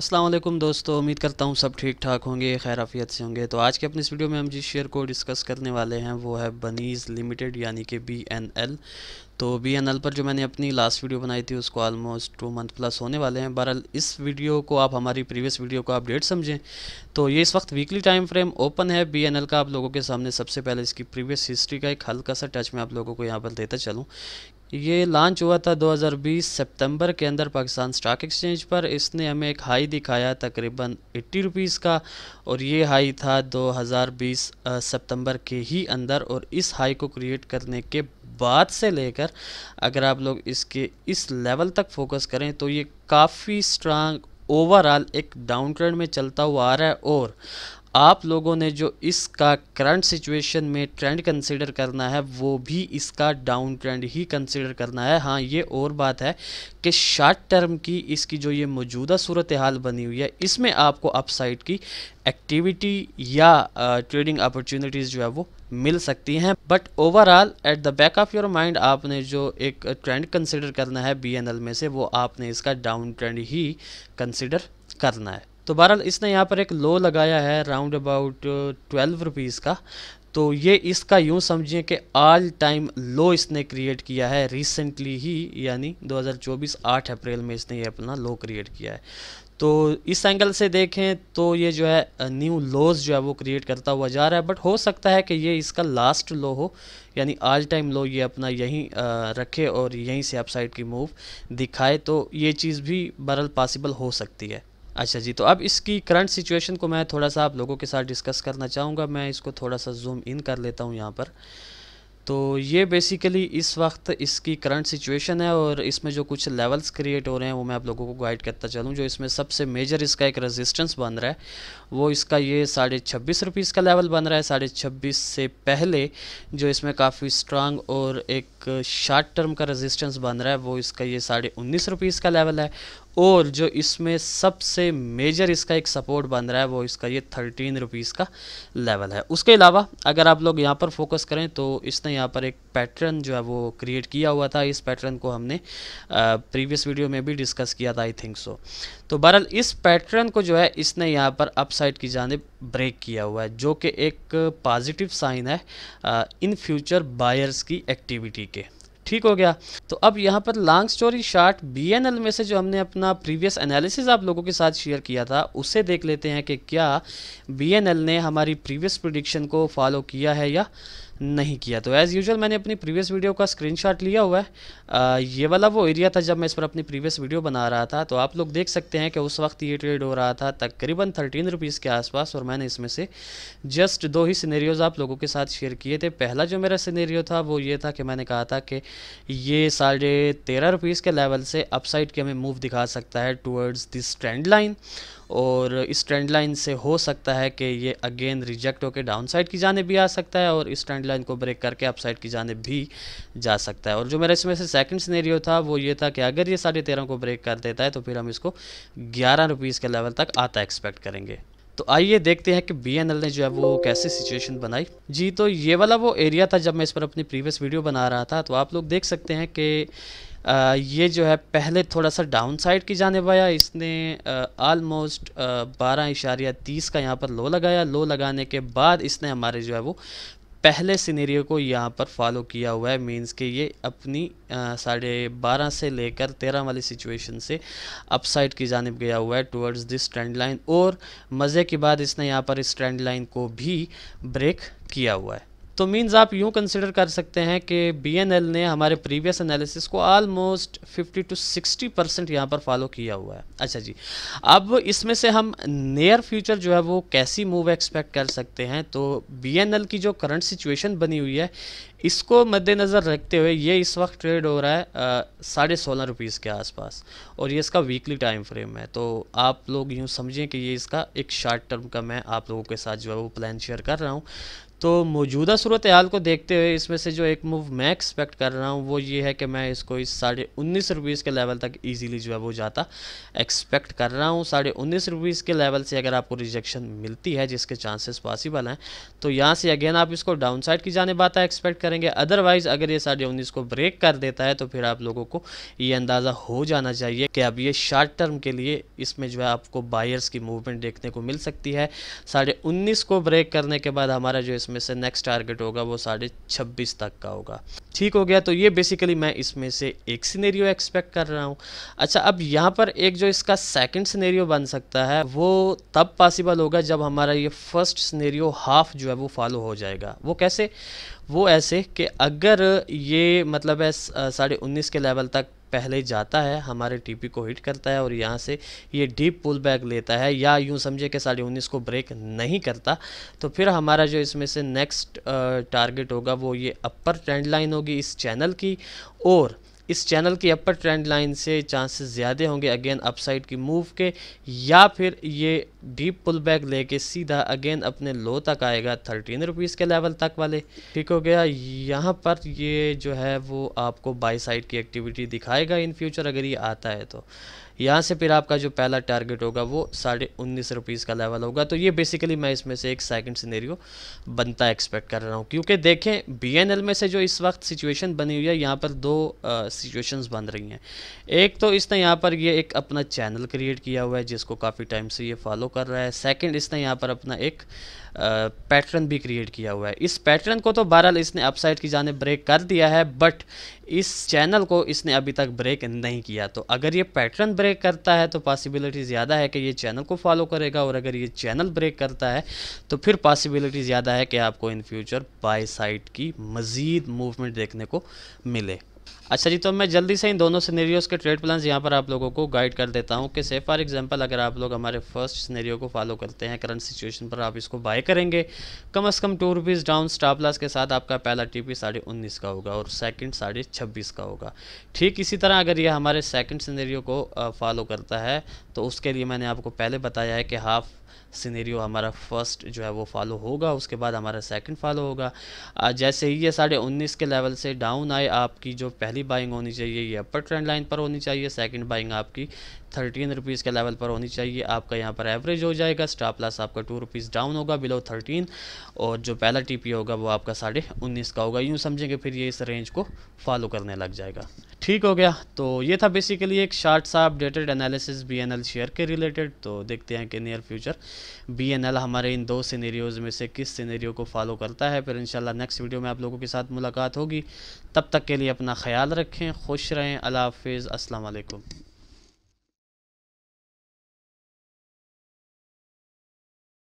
असलम दोस्तों उम्मीद करता हूँ सब ठीक ठाक होंगे खैराफियत से होंगे तो आज के अपने इस वीडियो में हम जिस शेयर को डिस्कस करने वाले हैं वो है बनीज़ लिमिटेड यानी कि बी एन एल तो बी एन एल पर जो मैंने अपनी लास्ट वीडियो बनाई थी उसको आलमोस्ट टू मंथ प्लस होने वाले हैं बहरहाल इस वीडियो को आप हमारी प्रीवियस वीडियो को अपडेट समझें तो ये इस वक्त वीकली टाइम फ्रेम ओपन है बी एन एल का आप लोगों के सामने सबसे पहले इसकी प्रीवियस हिस्ट्री का एक हल्का सा टच मैं आप लोगों को यहाँ पर देता चलूँ ये लॉन्च हुआ था 2020 सितंबर के अंदर पाकिस्तान स्टॉक एक्सचेंज पर इसने हमें एक हाई दिखाया तकरीबन एट्टी रुपीज़ का और ये हाई था 2020 सितंबर के ही अंदर और इस हाई को क्रिएट करने के बाद से लेकर अगर आप लोग इसके इस लेवल तक फोकस करें तो ये काफ़ी स्ट्रांग ओवरऑल एक डाउन ट्रेंड में चलता हुआ आ रहा है और आप लोगों ने जो इसका करंट सिचुएशन में ट्रेंड कंसिडर करना है वो भी इसका डाउन ट्रेंड ही कंसिडर करना है हाँ ये और बात है कि शॉर्ट टर्म की इसकी जो ये मौजूदा सूरत हाल बनी हुई है इसमें आपको अपसाइड की एक्टिविटी या ट्रेडिंग अपॉर्चुनिटीज़ जो है वो मिल सकती हैं but overall at the back of your mind आपने जो एक ट्रेंड कंसिडर करना है बी में से वो आपने इसका डाउन ट्रेंड ही कंसिडर करना है तो बहरहाल इसने यहाँ पर एक लो लगाया है राउंड अबाउट ट्वेल्व रुपीज़ का तो ये इसका यूँ समझिए कि ऑल टाइम लो इसने क्रिएट किया है रिसेंटली ही यानी 2024 8 अप्रैल में इसने ये अपना लो क्रिएट किया है तो इस एंगल से देखें तो ये जो है न्यू uh, लोज जो है वो क्रिएट करता हुआ जा रहा है बट हो सकता है कि ये इसका लास्ट लो हो यानी आल टाइम लो ये अपना यहीं uh, रखे और यहीं से अपसाइड की मूव दिखाए तो ये चीज़ भी बरल पॉसिबल हो सकती है अच्छा जी तो अब इसकी करंट सिचुएशन को मैं थोड़ा सा आप लोगों के साथ डिस्कस करना चाहूँगा मैं इसको थोड़ा सा जूम इन कर लेता हूँ यहाँ पर तो ये बेसिकली इस वक्त इसकी करंट सिचुएशन है और इसमें जो कुछ लेवल्स क्रिएट हो रहे हैं वो मैं आप लोगों को गाइड करता चलूँ जो इसमें सबसे मेजर इसका एक रेजिस्टेंस बन रहा है वो इसका ये साढ़े छब्बीस रुपीज़ का लेवल बन रहा है साढ़े छब्बीस से पहले जो इसमें काफ़ी स्ट्रांग और एक शार्ट टर्म का रेजिस्टेंस बन रहा है वो इसका ये साढ़े उन्नीस रुपीज़ का लेवल है और जो इसमें सबसे मेजर इसका एक सपोर्ट बन रहा है वो इसका ये थर्टीन रुपीज़ का लेवल है उसके अलावा अगर आप लोग यहाँ पर फोकस करें तो इसने यहाँ पर एक पैटर्न जो है वो क्रिएट किया हुआ था इस पैटर्न को हमने प्रीवियस वीडियो में भी डिस्कस किया था आई थिंक सो तो बहरहाल इस पैटर्न को जो है इसने यहाँ पर अपसाइड की जानब ब्रेक किया हुआ है जो कि एक पॉजिटिव साइन है इन फ्यूचर बायर्स की एक्टिविटी के ठीक हो गया तो अब यहाँ पर लॉन्ग स्टोरी शार्ट बी में से जो हमने अपना प्रीवियस एनालिसिस आप लोगों के साथ शेयर किया था उसे देख लेते हैं कि क्या बी ने हमारी प्रीवियस प्रिडिक्शन को फॉलो किया है या नहीं किया तो एज़ यूजल मैंने अपनी प्रीवियस वीडियो का स्क्रीनशॉट लिया हुआ है आ, ये वाला वो एरिया था जब मैं इस पर अपनी प्रीवियस वीडियो बना रहा था तो आप लोग देख सकते हैं कि उस वक्त ये ट्रेड हो रहा था तकरीबन थर्टीन रुपीज़ के आसपास और मैंने इसमें से जस्ट दो ही सीनेरियोज़ आप लोगों के साथ शेयर किए थे पहला जो मेरा सीनेरियो था वो ये था कि मैंने कहा था कि ये साढ़े तेरह रुपीज़ के लेवल से अपसाइड के हमें मूव दिखा सकता है टूवर्ड्स दिस ट्रेंड लाइन और इस ट्रेंड लाइन से हो सकता है कि ये अगेन रिजेक्ट होकर डाउन साइड की जाने भी आ सकता है और इस ट्रेंड लाइन को ब्रेक करके अप साइड की जाने भी जा सकता है और जो मेरा इसमें से सेकंड सिनेरियो था वो ये था कि अगर ये साढ़े तेरह को ब्रेक कर देता है तो फिर हम इसको ग्यारह रुपीज़ के लेवल तक आता एक्सपेक्ट करेंगे तो आइए देखते हैं कि बी ने जो है वो कैसे सिचुएशन बनाई जी तो ये वाला वो एरिया था जब मैं इस पर अपनी प्रीवियस वीडियो बना रहा था तो आप लोग देख सकते हैं कि ये जो है पहले थोड़ा सा डाउन साइड की जानब आया इसने आलमोस्ट बारह इशारिया तीस का यहाँ पर लो लगाया लो लगाने के बाद इसने हमारे जो है वो पहले सीनेरियो को यहाँ पर फॉलो किया हुआ है मींस कि ये अपनी साढ़े बारह से लेकर तेरह वाली सिचुएशन से अपसाइड की जानब गया हुआ है टुवर्ड्स दिस ट्रेंड लाइन और मज़े के बाद इसने यहाँ पर इस ट्रेंड लाइन को भी ब्रेक किया हुआ है तो मीन्स आप यूँ कंसिडर कर सकते हैं कि बीएनएल ने हमारे प्रीवियस एनालिसिस को आलमोस्ट 50 टू 60 परसेंट यहाँ पर फॉलो किया हुआ है अच्छा जी अब इसमें से हम नियर फ्यूचर जो है वो कैसी मूव एक्सपेक्ट कर सकते हैं तो बीएनएल की जो करंट सिचुएशन बनी हुई है इसको मद्देनज़र रखते हुए ये इस वक्त ट्रेड हो रहा है साढ़े सोलह रुपीज़ के आसपास और ये इसका वीकली टाइम फ्रेम है तो आप लोग यूँ समझें कि ये इसका एक शार्ट टर्म का मैं आप लोगों के साथ जो है वो प्लान शेयर कर रहा हूँ तो मौजूदा सूरत हाल को देखते हुए इसमें से जो एक मूव मैं एक्सपेक्ट कर रहा हूँ वो ये है कि मैं इसको इस साढ़े उन्नीस रुपीज़ के लेवल तक इजीली जो है वो जाता एक्सपेक्ट कर रहा हूँ साढ़े उन्नीस रुपीज़ के लेवल से अगर आपको रिजेक्शन मिलती है जिसके चांसेस पॉसिबल हैं तो यहाँ से अगेन आप इसको डाउन साइड की जाने बात एक्सपेक्ट करेंगे अदरवाइज़ अगर ये साढ़े उन्नीस को ब्रेक कर देता है तो फिर आप लोगों को ये अंदाज़ा हो जाना चाहिए कि अब ये शार्ट टर्म के लिए इसमें जो है आपको बायर्स की मूवमेंट देखने को मिल सकती है साढ़े उन्नीस को ब्रेक करने के बाद हमारा जो इसमें इसमें से नेक्स्ट टारगेट होगा वो साढ़े छब्बीस तक का होगा ठीक हो गया तो ये बेसिकली मैं इसमें से एक सिनेरियो एक्सपेक्ट कर रहा हूँ अच्छा अब यहाँ पर एक जो इसका सेकंड सिनेरियो बन सकता है वो तब पॉसिबल होगा जब हमारा ये फर्स्ट सिनेरियो हाफ जो है वो फॉलो हो जाएगा वो कैसे वो ऐसे कि अगर ये मतलब है साढ़े उन्नीस के लेवल तक पहले जाता है हमारे टीपी को हिट करता है और यहाँ से ये डीप पुल बैक लेता है या यूँ समझे कि साढ़े उन्नीस को ब्रेक नहीं करता तो फिर हमारा जो इसमें से नेक्स्ट टारगेट होगा वो ये अपर ट्रेंड लाइन होगी इस चैनल की और इस चैनल की अपर ट्रेंड लाइन से चांसेस ज़्यादा होंगे अगेन अपसाइड की मूव के या फिर ये डीप पुल बैक लेके सीधा अगेन अपने लो तक आएगा थर्टीन रुपीज़ के लेवल तक वाले ठीक हो गया यहाँ पर ये जो है वो आपको बाई साइड की एक्टिविटी दिखाएगा इन फ्यूचर अगर ये आता है तो यहाँ से फिर आपका जो पहला टारगेट होगा वो साढ़े उन्नीस रुपीज़ का लेवल होगा तो ये बेसिकली मैं इसमें से एक सेकंड सिनेरियो बनता एक्सपेक्ट कर रहा हूँ क्योंकि देखें बीएनएल में से जो इस वक्त सिचुएशन बनी हुई है यहाँ पर दो सिचुएशंस बन रही हैं एक तो इसने यहाँ पर ये एक अपना चैनल क्रिएट किया हुआ है जिसको काफ़ी टाइम से ये फॉलो कर रहा है सेकेंड इसने यहाँ पर अपना एक पैटर्न भी क्रिएट किया हुआ है इस पैटर्न को तो बहरहाल इसने अपसाइड की जाने ब्रेक कर दिया है बट इस चैनल को इसने अभी तक ब्रेक नहीं किया तो अगर ये पैटर्न ब्रेक करता है तो पॉसिबिलिटी ज़्यादा है कि ये चैनल को फॉलो करेगा और अगर ये चैनल ब्रेक करता है तो फिर पॉसिबिलिटी ज़्यादा है कि आपको इन फ्यूचर बाई साइड की मज़ीद मूवमेंट देखने को मिले अच्छा जी तो मैं जल्दी से इन दोनों सिनेरियोस के ट्रेड प्लान्स यहाँ पर आप लोगों को गाइड कर देता हूँ कि से फॉर एग्जांपल अगर आप लोग हमारे फर्स्ट सिनेरियो को फॉलो करते हैं करंट सिचुएशन पर आप इसको बाय करेंगे कम अज़ कम two rupees down stop loss के साथ आपका पहला टी पी साढ़े उन्नीस का होगा और सेकेंड साढ़े छब्बीस का होगा ठीक इसी तरह अगर यह हमारे सेकेंड सिनेरियो को फॉलो करता है तो उसके लिए मैंने आपको पहले बताया है कि हाफ़ सिनेरियो हमारा फर्स्ट जो है वो फॉलो होगा उसके बाद हमारा सेकंड फॉलो होगा जैसे ही ये साढ़े उन्नीस के लेवल से डाउन आए आपकी जो पहली पहली बाइंग होनी चाहिए ये अपर ट्रेंड लाइन पर होनी चाहिए सेकंड बाइंग आपकी थर्टीन रुपीज़ के लेवल पर होनी चाहिए आपका यहाँ पर एवरेज हो जाएगा स्टॉप लॉस आपका टू रुपीज़ डाउन होगा बिलो थर्टीन और जो पहला टी पी होगा वो आपका साढ़े उन्नीस का होगा यूँ समझेंगे फिर ये इस रेंज को फॉलो करने लग जाएगा ठीक हो गया तो ये था बेसिकली एक शार्ट सा updated analysis B N L share के रिलेटेड तो देखते हैं कि near future B N L हमारे इन दो सीनेरियोज़ में से किस सीनेरियो को फॉलो करता है फिर इंशाल्लाह नेक्स्ट वीडियो में आप लोगों के साथ मुलाकात होगी तब तक के लिए अपना ख्याल रखें खुश रहें अल्लाह हाफिज़ असलकम